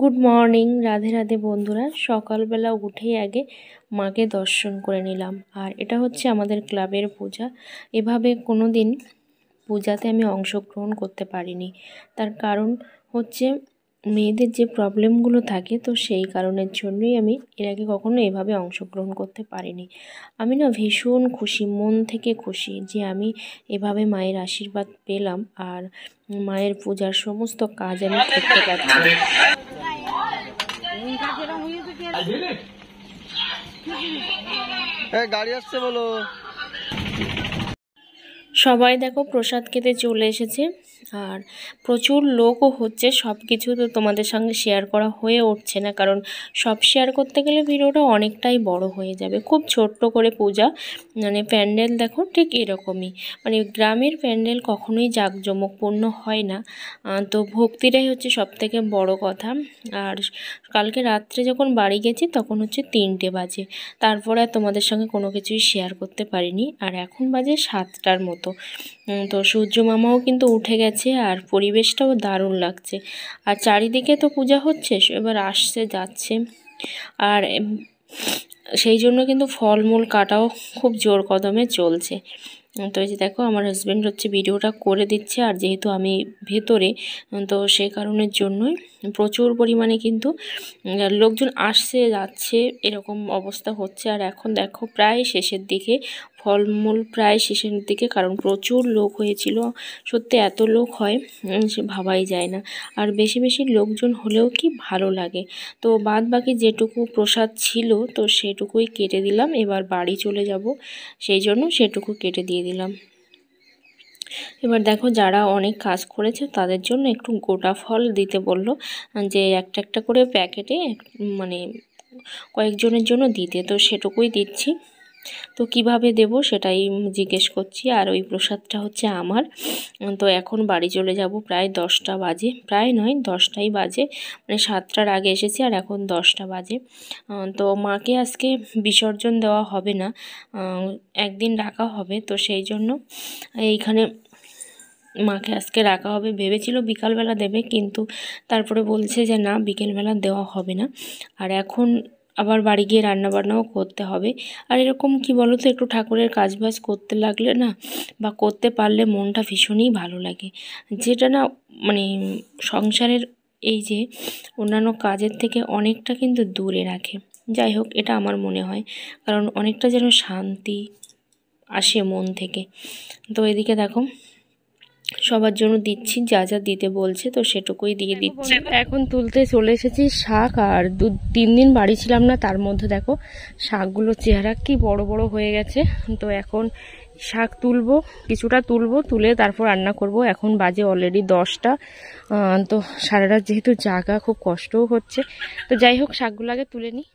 good morning Radhe Radhe বন্ধুরা সকালবেলা উঠেই আগে মাকে দর্শন করে নিলাম আর এটা হচ্ছে আমাদের ক্লাবের পূজা এভাবে কোনো দিন পূজাতে আমি অংশগ্রহণ করতে পারিনি তার কারণ হচ্ছে মেয়েদের যে প্রবলেমগুলো থাকে তো সেই কারণের জন্যই আমি এর আগে কখনো এভাবে অংশগ্রহণ করতে পারিনি আমি না ভীষণ খুশি মন থেকে খুশি যে আমি এভাবে মায়ের আশীর্বাদ পেলাম আর মায়ের পূজার সমস্ত কাজ আমি করতে পারছি গাড়ি আসছে বলো সবাই দেখো প্রসাদ খেতে চলে এসেছে আর প্রচুর লোকও হচ্ছে সব কিছু তো তোমাদের সঙ্গে শেয়ার করা হয়ে উঠছে না কারণ সব শেয়ার করতে গেলে ভিডিওটা অনেকটাই বড় হয়ে যাবে খুব ছোট্ট করে পূজা মানে প্যান্ডেল দেখো ঠিক এরকমই মানে গ্রামের প্যান্ডেল কখনোই জাঁকজমকপূর্ণ হয় না তো ভক্তিটাই হচ্ছে সব থেকে বড় কথা আর কালকে রাত্রে যখন বাড়ি গেছি তখন হচ্ছে তিনটে বাজে তারপরে তোমাদের সঙ্গে কোনো কিছুই শেয়ার করতে পারিনি আর এখন বাজে সাতটার মতো তো সূর্য মামাও কিন্তু উঠে গেছে আর পরিবেশটাও দারুণ লাগছে আর চারিদিকে তো পূজা হচ্ছে এবার আসছে যাচ্ছে আর সেই জন্য কিন্তু ফলমূল কাটাও খুব জোর কদমে চলছে তো এই যে দেখো আমার হাজব্যান্ড হচ্ছে ভিডিওটা করে দিচ্ছে আর যেহেতু আমি ভেতরে তো সে কারণের জন্যই প্রচুর পরিমাণে কিন্তু লোকজন আসছে যাচ্ছে এরকম অবস্থা হচ্ছে আর এখন দেখো প্রায় শেষের দিকে ফলমূল প্রায় শেষের দিকে কারণ প্রচুর লোক হয়েছিল সত্যি এত লোক হয় সে ভাবাই যায় না আর বেশি বেশি লোকজন হলেও কি ভালো লাগে তো বাদ বাকি যেটুকু প্রসাদ ছিল তো সেটুকুই কেটে দিলাম এবার বাড়ি চলে যাব সেই জন্য সেটুকু কেটে দিয়ে দিয়ে দিলাম এবার দেখো যারা অনেক কাজ করেছে তাদের জন্য একটু গোটা ফল দিতে বলল যে একটা একটা করে প্যাকেটে মানে কয়েকজনের জন্য দিতে তো সেটুকুই দিচ্ছি তো কিভাবে দেব সেটাই জিজ্ঞেস করছি আর ওই প্রসাদটা হচ্ছে আমার তো এখন বাড়ি চলে যাব প্রায় দশটা বাজে প্রায় নয় দশটাই বাজে মানে সাতটার আগে এসেছি আর এখন দশটা বাজে তো মাকে আজকে বিসর্জন দেওয়া হবে না একদিন রাখা হবে তো সেই জন্য এইখানে মাকে আজকে রাখা হবে ভেবেছিল বিকালবেলা দেবে কিন্তু তারপরে বলছে যে না বিকেলবেলা দেওয়া হবে না আর এখন আবার বাড়ি গিয়ে রান্নাবান্নাও করতে হবে আর এরকম কি বলো তো একটু ঠাকুরের কাজবাজ করতে লাগলে না বা করতে পারলে মনটা ভীষণই ভালো লাগে যেটা না মানে সংসারের এই যে অন্যান্য কাজের থেকে অনেকটা কিন্তু দূরে রাখে যাই হোক এটা আমার মনে হয় কারণ অনেকটা যেন শান্তি আসে মন থেকে তো এদিকে দেখো সবার জন্য দিচ্ছি যা যা দিতে বলছে তো সেটুকুই দিয়ে দিচ্ছি এখন তুলতে চলে এসেছি শাক আর দু তিন দিন বাড়ি ছিলাম না তার মধ্যে দেখো শাকগুলো চেহারা কি বড় বড় হয়ে গেছে তো এখন শাক তুলবো কিছুটা তুলবো তুলে তারপর রান্না করব এখন বাজে অলরেডি দশটা তো সারা রাত যেহেতু জাগা খুব কষ্টও হচ্ছে তো যাই হোক শাকগুলো আগে তুলে নিই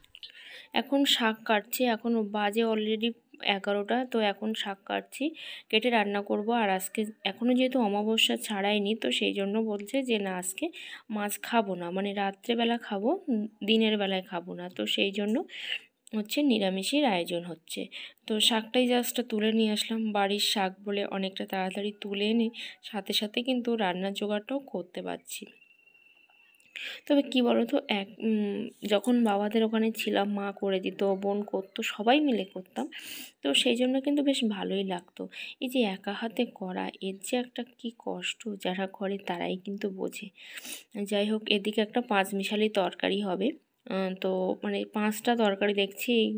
এখন শাক কাটছে এখন বাজে অলরেডি এগারোটা তো এখন শাক কাটছি কেটে রান্না করব আর আজকে এখনও যেহেতু অমাবস্যা ছাড়াইনি তো সেই জন্য বলছে যে না আজকে মাছ খাবো না মানে রাত্রেবেলা খাবো দিনের বেলায় খাবো না তো সেই জন্য হচ্ছে নিরামিষের আয়োজন হচ্ছে তো শাকটাই জাস্ট তুলে নিয়ে আসলাম বাড়ির শাক বলে অনেকটা তাড়াতাড়ি তুলে এনে সাথে সাথে কিন্তু রান্নার জোগাড়টাও করতে পারছি তবে কি বলো তো এক যখন বাবাদের ওখানে ছিলাম মা করে দিত বোন করতো সবাই মিলে করতাম তো সেই জন্য কিন্তু বেশ ভালোই লাগতো এই যে একা হাতে করা এর যে একটা কি কষ্ট যারা করে তারাই কিন্তু বোঝে যাই হোক এদিকে একটা পাঁচ মিশালি তরকারি হবে তো মানে পাঁচটা তরকারি দেখছি এই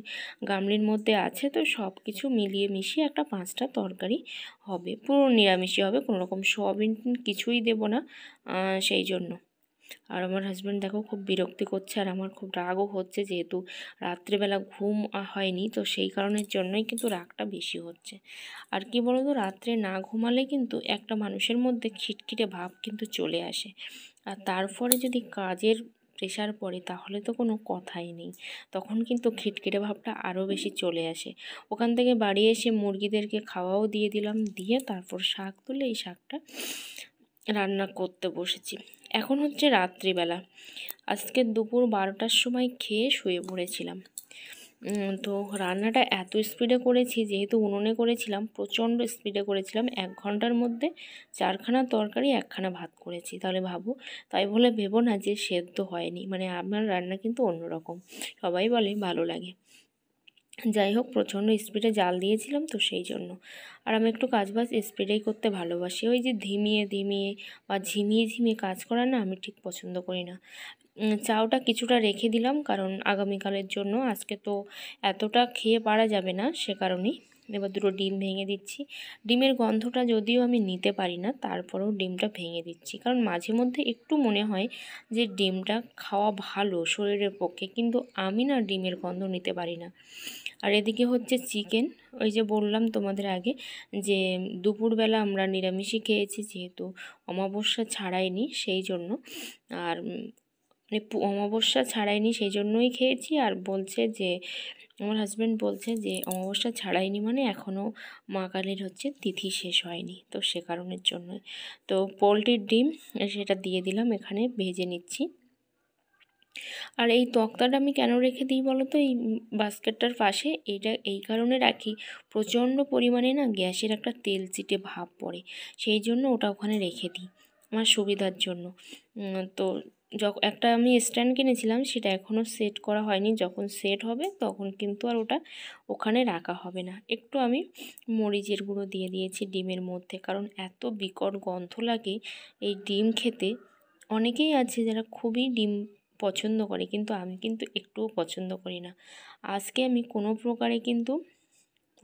গামলির মধ্যে আছে তো সব কিছু মিলিয়ে মিশিয়ে একটা পাঁচটা তরকারি হবে পুরো নিরামিষই হবে কোনো রকম সোয়াবিন কিছুই দেব না সেই জন্য আর আমার হাজব্যান্ড দেখো খুব বিরক্তি করছে আর আমার খুব রাগও হচ্ছে যেহেতু রাত্রেবেলা ঘুম হয়নি তো সেই কারণের জন্যই কিন্তু রাগটা বেশি হচ্ছে আর কি বলতো রাত্রে না ঘুমালে কিন্তু একটা মানুষের মধ্যে খিটখিটে ভাব কিন্তু চলে আসে আর তারপরে যদি কাজের প্রেশার পড়ে তাহলে তো কোনো কথাই নেই তখন কিন্তু খিটখিটে ভাবটা আরও বেশি চলে আসে ওখান থেকে বাড়ি এসে মুরগিদেরকে খাওয়াও দিয়ে দিলাম দিয়ে তারপর শাক তুলে এই শাকটা রান্না করতে বসেছি এখন হচ্ছে রাত্রিবেলা আজকে দুপুর বারোটার সময় খেয়ে শুয়ে পড়েছিলাম তো রান্নাটা এত স্পিডে করেছি যেহেতু উনুনে করেছিলাম প্রচণ্ড স্পিডে করেছিলাম এক ঘন্টার মধ্যে চারখানা তরকারি একখানা ভাত করেছি তাহলে ভাবো তাই বলে ভেবো না যে সেদ্ধ হয়নি মানে আমার রান্না কিন্তু অন্যরকম সবাই বলে ভালো লাগে যাই হোক প্রচণ্ড স্পিডে জাল দিয়েছিলাম তো সেই জন্য আর আমি একটু কাজ বাজ স্পিডেই করতে ভালোবাসি ওই যে ধিমিয়ে ধিমিয়ে বা ঝিমিয়ে ঝিমিয়ে কাজ করা না আমি ঠিক পছন্দ করি না চাওটা কিছুটা রেখে দিলাম কারণ আগামীকালের জন্য আজকে তো এতটা খেয়ে পারা যাবে না সে কারণেই এবার দুটো ডিম ভেঙে দিচ্ছি ডিমের গন্ধটা যদিও আমি নিতে পারি না তারপরেও ডিমটা ভেঙে দিচ্ছি কারণ মাঝে মধ্যে একটু মনে হয় যে ডিমটা খাওয়া ভালো শরীরের পক্ষে কিন্তু আমি না ডিমের গন্ধ নিতে পারি না আর এদিকে হচ্ছে চিকেন ওই যে বললাম তোমাদের আগে যে দুপুরবেলা আমরা নিরামিষই খেয়েছি যেহেতু অমাবস্যা ছাড়াইনি সেই জন্য আর মানে অমাবস্যা ছাড়াইনি সেই জন্যই খেয়েছি আর বলছে যে আমার হাজব্যান্ড বলছে যে অমাবস্যা ছাড়াইনি মানে এখনও মা কালীর হচ্ছে তিথি শেষ হয়নি তো সে কারণের জন্যই তো পোলট্রির ডিম সেটা দিয়ে দিলাম এখানে ভেজে নিচ্ছি আর এই তক্তাটা আমি কেন রেখে দিই বলো তো এই বাস্কেটটার পাশে এটা এই কারণে রাখি প্রচণ্ড পরিমাণে না গ্যাসের একটা তেল চিটে ভাব পড়ে সেই জন্য ওটা ওখানে রেখে দিই আমার সুবিধার জন্য তো যখন একটা আমি স্ট্যান্ড কিনেছিলাম সেটা এখনও সেট করা হয়নি যখন সেট হবে তখন কিন্তু আর ওটা ওখানে রাখা হবে না একটু আমি মরিচের গুঁড়ো দিয়ে দিয়েছি ডিমের মধ্যে কারণ এত বিকট গন্ধ লাগে এই ডিম খেতে অনেকেই আছে যারা খুবই ডিম পছন্দ করে কিন্তু আমি কিন্তু একটুও পছন্দ করি না আজকে আমি কোনো প্রকারে কিন্তু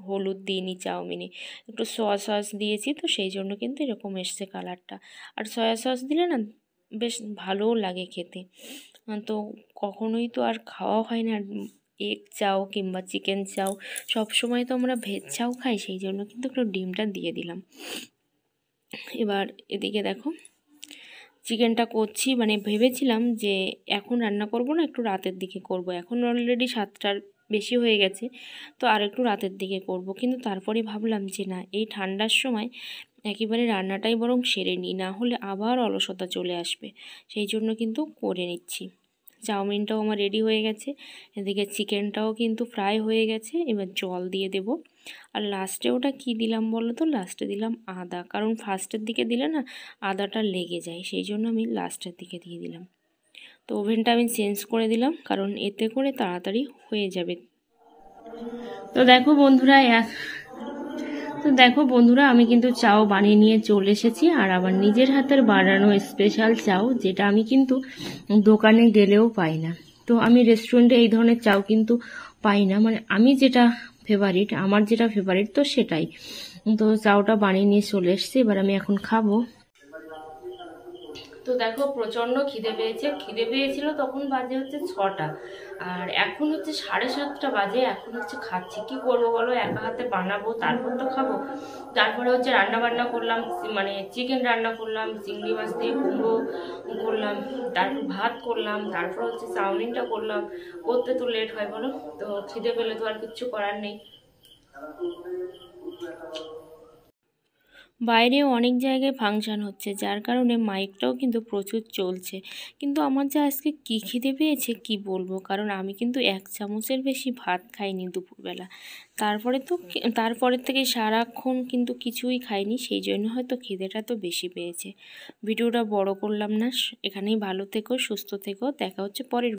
হলুদ দিইনি চাউমিনে একটু সয়া সস দিয়েছি তো সেই জন্য কিন্তু এরকম এসছে কালারটা আর সয়া সস দিলে না বেশ ভালোও লাগে খেতে তো কখনোই তো আর খাওয়া হয় না এগ চাও কিংবা চিকেন চাও সবসময় তো আমরা ভেজ চাও খাই সেই জন্য কিন্তু একটু ডিমটা দিয়ে দিলাম এবার এদিকে দেখো চিকেনটা করছি মানে ভেবেছিলাম যে এখন রান্না করব না একটু রাতের দিকে করব এখন অলরেডি সাতটার বেশি হয়ে গেছে তো আর একটু রাতের দিকে করব কিন্তু তারপরে ভাবলাম যে না এই ঠান্ডার সময় একেবারে রান্নাটাই বরং সেরে নিই না হলে আবার অলসতা চলে আসবে সেই জন্য কিন্তু করে নিচ্ছি চাউমিনটাও আমার রেডি হয়ে গেছে এদিকে চিকেনটাও কিন্তু ফ্রাই হয়ে গেছে এবার জল দিয়ে দেবো আর লাস্টে ওটা কি দিলাম বলো তো লাস্টে দিলাম আদা কারণ ফার্স্টের দিকে দিলে না আদাটা লেগে যায় সেই জন্য আমি লাস্টের দিকে দিয়ে দিলাম তো ওভেনটা আমি চেঞ্জ করে দিলাম কারণ এতে করে তাড়াতাড়ি হয়ে যাবে তো দেখো বন্ধুরা এক তো দেখো বন্ধুরা আমি কিন্তু চাও বানিয়ে নিয়ে চলে এসেছি আর আমার নিজের হাতের বানানো স্পেশাল চাও যেটা আমি কিন্তু দোকানে গেলেও পাই না তো আমি রেস্টুরেন্টে এই ধরনের চাও কিন্তু পাই না মানে আমি যেটা ফেভারিট আমার যেটা ফেভারিট তো সেটাই তো চাউটা বানিয়ে নিয়ে চলে এসছি এবার আমি এখন খাবো তো দেখো প্রচণ্ড খিদে পেয়েছে খিদে পেয়েছিল তখন বাজে হচ্ছে ছটা আর এখন হচ্ছে সাড়ে সাতটা বাজে এখন হচ্ছে খাচ্ছি কি করবো বলো একা হাতে বানাবো তারপর তো খাবো তারপরে হচ্ছে রান্না বান্না করলাম মানে চিকেন রান্না করলাম চিংড়ি মাছ দিয়ে কুমড়ো করলাম তারপর ভাত করলাম তারপর হচ্ছে চাউমিনটা করলাম করতে তো লেট হয় বলো তো খিদে পেলে তো আর কিচ্ছু করার নেই বাইরে অনেক জায়গায় ফাংশান হচ্ছে যার কারণে মাইকটাও কিন্তু প্রচুর চলছে কিন্তু আমার যা আজকে কী খিদে পেয়েছে কি বলবো কারণ আমি কিন্তু এক চামচের বেশি ভাত খাইনি দুপুরবেলা তারপরে তো তারপরের থেকে সারাক্ষণ কিন্তু কিছুই খাইনি সেই জন্য হয়তো খিদেটা তো বেশি পেয়েছে ভিডিওটা বড় করলাম না এখানেই ভালো থেকো সুস্থ থেকো দেখা হচ্ছে পরের